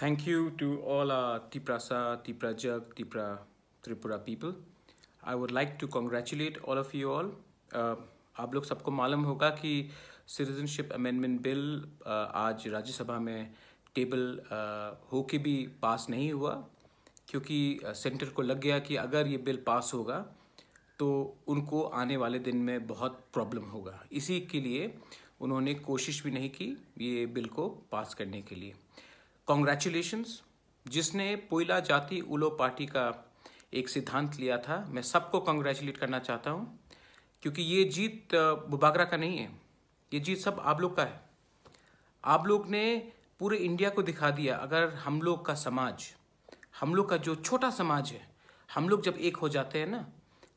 Thank you to all uh, Tiprasa, Tipra Tipra Tripura people. I would like to congratulate all of you all. Uh, आप लोग सबको मालूम होगा कि citizenship amendment bill आज राज्यसभा में टेबल हो के भी पास नहीं हुआ क्योंकि सेंटर uh, को लग गया कि अगर ये बिल पास होगा तो उनको आने वाले दिन में बहुत प्रॉब्लम होगा इसी के लिए उन्होंने कोशिश भी नहीं की ये बिल को पास करने के लिए कॉन्ग्रेचुलेशंस जिसने पोइला जाति उलो पार्टी का एक सिद्धांत लिया था मैं सबको कॉन्ग्रेचुलेट करना चाहता हूँ क्योंकि ये जीत बुबागरा का नहीं है ये जीत सब आप लोग का है आप लोग ने पूरे इंडिया को दिखा दिया अगर हम लोग का समाज हम लोग का जो छोटा समाज है हम लोग जब एक हो जाते हैं ना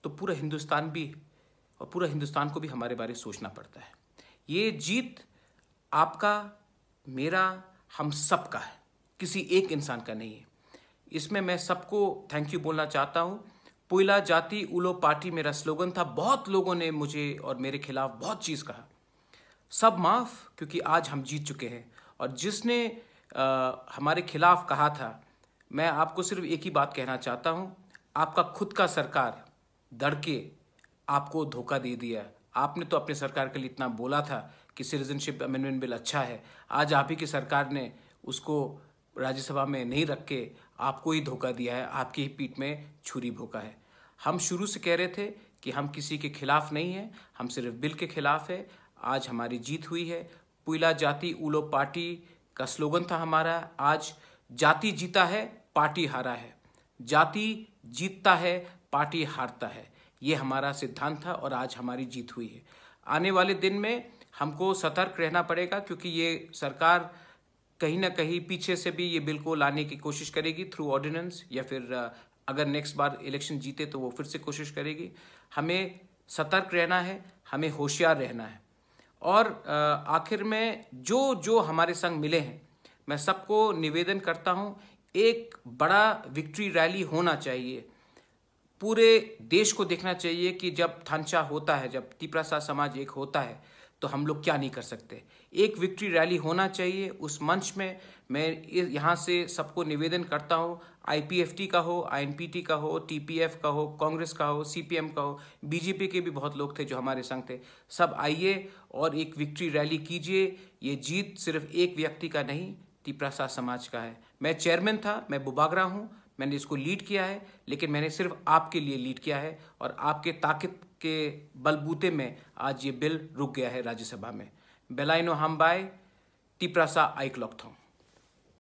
तो पूरा हिंदुस्तान भी और पूरा हिंदुस्तान को भी हमारे बारे सोचना पड़ता है ये जीत आपका मेरा हम सब का है किसी एक इंसान का नहीं है इसमें मैं सबको थैंक यू बोलना चाहता हूँ पुइला जाति उलो पार्टी मेरा स्लोगन था बहुत लोगों ने मुझे और मेरे खिलाफ बहुत चीज़ कहा सब माफ़ क्योंकि आज हम जीत चुके हैं और जिसने आ, हमारे खिलाफ कहा था मैं आपको सिर्फ एक ही बात कहना चाहता हूँ आपका खुद का सरकार दड़के आपको धोखा दे दिया आपने तो अपने सरकार के लिए इतना बोला था कि सिटीजनशिप अमेंडमेंट बिल अच्छा है आज आप ही की सरकार ने उसको राज्यसभा में नहीं रख के आपको ही धोखा दिया है आपकी ही पीठ में छुरी भोका है हम शुरू से कह रहे थे कि हम किसी के खिलाफ नहीं हैं हम सिर्फ बिल के खिलाफ है आज हमारी जीत हुई है पुला जाति उलो पार्टी का स्लोगन था हमारा आज जाति जीता है पार्टी हारा है जाति जीतता है पार्टी हारता है ये हमारा सिद्धांत था और आज हमारी जीत हुई है आने वाले दिन में हमको सतर्क रहना पड़ेगा क्योंकि ये सरकार कहीं ना कहीं पीछे से भी ये बिल को लाने की कोशिश करेगी थ्रू ऑर्डिनेंस या फिर अगर नेक्स्ट बार इलेक्शन जीते तो वो फिर से कोशिश करेगी हमें सतर्क रहना है हमें होशियार रहना है और आखिर में जो जो हमारे संग मिले हैं मैं सबको निवेदन करता हूँ एक बड़ा विक्ट्री रैली होना चाहिए पूरे देश को देखना चाहिए कि जब थानचा होता है जब तिपरासा समाज एक होता है तो हम लोग क्या नहीं कर सकते एक विक्ट्री रैली होना चाहिए उस मंच में मैं यहाँ से सबको निवेदन करता हूँ आईपीएफटी का हो आईएनपीटी का हो टीपीएफ का हो कांग्रेस का हो सीपीएम का हो बीजेपी के भी बहुत लोग थे जो हमारे संग थे सब आइए और एक विक्ट्री रैली कीजिए ये जीत सिर्फ एक व्यक्ति का नहीं तिपरासा समाज का है मैं चेयरमैन था मैं बुबागरा हूँ मैंने इसको लीड किया है लेकिन मैंने सिर्फ आपके लिए लीड किया है और आपके ताकत के बलबूते में आज ये बिल रुक गया है राज्यसभा में बेलाइनो हम बाय आई क्लॉक थॉम